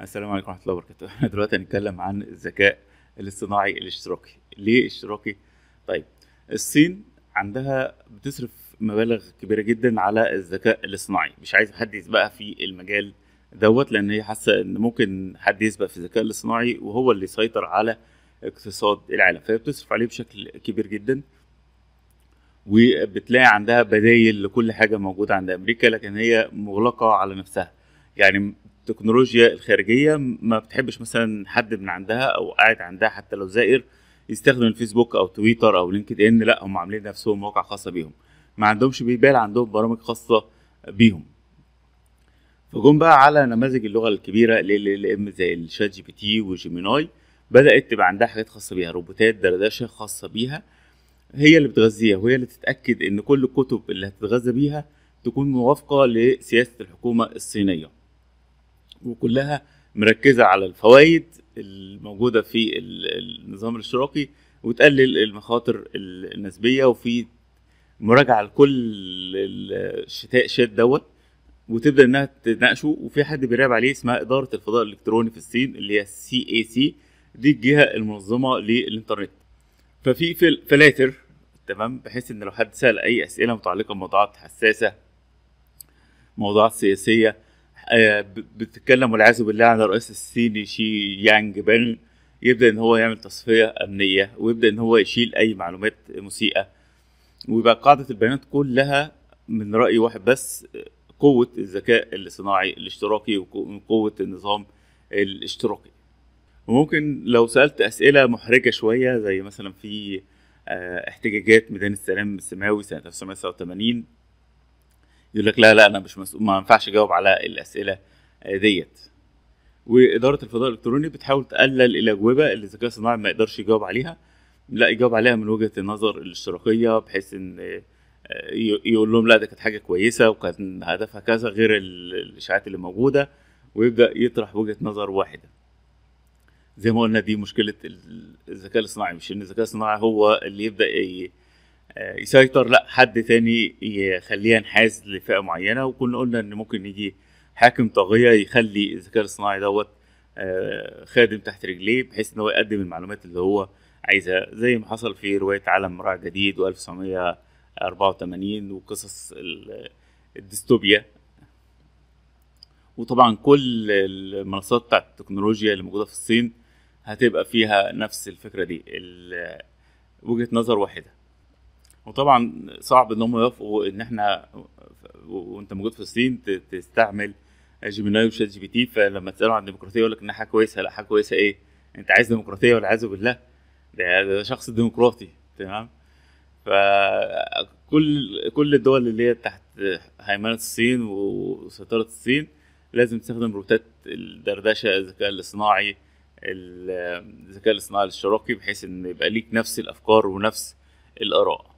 السلام عليكم ورحمه الله وبركاته احنا دلوقتي هنتكلم عن الذكاء الاصطناعي الاشتراكي ليه اشتراكي طيب الصين عندها بتصرف مبالغ كبيره جدا على الذكاء الاصطناعي مش عايز حد يسبقها في المجال دوت لان هي حاسه ان ممكن حد يسبق في الذكاء الاصطناعي وهو اللي يسيطر على اقتصاد العالم فهي بتصرف عليه بشكل كبير جدا وبتلاقي عندها بدايل لكل حاجه موجوده عند امريكا لكن هي مغلقه على نفسها يعني التكنولوجيا الخارجيه ما بتحبش مثلا حد من عندها او قاعد عندها حتى لو زائر يستخدم الفيسبوك او تويتر او لينكد ان لا هم عاملين نفسهم مواقع خاصه بيهم ما عندهمش بيبال عندهم برامج خاصه بيهم فجم بقى على نماذج اللغه الكبيره ال ال ام زي الشات جي بي تي وجيميناي بدات تبقى عندها حاجات خاصه بيها روبوتات دردشه خاصه بيها هي اللي بتغذيها وهي اللي تتاكد ان كل الكتب اللي هتتغذى بيها تكون موافقه لسياسه الحكومه الصينيه وكلها مركزه على الفوائد الموجوده في النظام الاشتراكي وتقلل المخاطر النسبيه وفي مراجعه لكل الشتاء شات دوت وتبدا انها تناقشه وفي حد بيراقب عليه اسمها اداره الفضاء الالكتروني في الصين اللي هي السي اي سي دي الجهه المنظمه للانترنت ففي فلاتر تمام بحيث ان لو حد سال اي اسئله متعلقه بموضوعات حساسه موضوعات سياسيه آه، بتتكلم والعياذ بالله عن الرئيس الصيني شي يانج بين يبدا ان هو يعمل تصفيه امنيه ويبدا ان هو يشيل اي معلومات مسيئه ويبقى قاعده البيانات كلها من راي واحد بس قوه الذكاء الصناعي الاشتراكي وقوه النظام الاشتراكي وممكن لو سالت اسئله محرجه شويه زي مثلا في آه، احتجاجات ميدان السلام السماوي سنه 1989 يقول لك لا لا انا مش مسؤول ما ينفعش اجاوب على الاسئله آه، ديت واداره الفضاء الالكتروني بتحاول تقلل الاجوبه اللي الذكاء الصناعي ما يقدرش يجاوب عليها لا يجاوب عليها من وجهه النظر الاشتراكيه بحيث ان آه، يقول لهم لا ده كانت حاجه كويسه وكان هدفها كذا غير الاشاعات اللي موجوده ويبدا يطرح وجهه نظر واحده زي ما قلنا دي مشكله الذكاء الاصطناعي مش ان الذكاء الاصطناعي هو اللي يبدا آه، يسيطر لا حد تاني يخليها انحاز لفئه معينه وكنا قلنا ان ممكن يجي حاكم طاغيه يخلي الذكاء الصناعي دوت آه، خادم تحت رجليه بحيث ان هو يقدم المعلومات اللي هو عايزها زي ما حصل في روايه عالم رائع جديد و1984 وقصص الديستوبيا وطبعا كل المنصات بتاعت التكنولوجيا اللي موجوده في الصين هتبقى فيها نفس الفكره دي وجهه نظر واحده وطبعا صعب ان هم يوافقوا ان احنا وانت موجود في الصين تستعمل جيميناي وشات جي بي تي فلما تساله عن الديمقراطيه يقول لك انها حاجه كويسه لا حاجه كويسه ايه؟ انت عايز ديمقراطيه ولا عايزه بالله؟ ده, ده شخص ديمقراطي تمام؟ فكل كل الدول اللي هي تحت هيمنه الصين وسيطره الصين لازم تستخدم روتات الدردشه الذكاء الاصطناعي الذكاء الاصطناعي الاشتراكي بحيث ان يبقى ليك نفس الافكار ونفس الاراء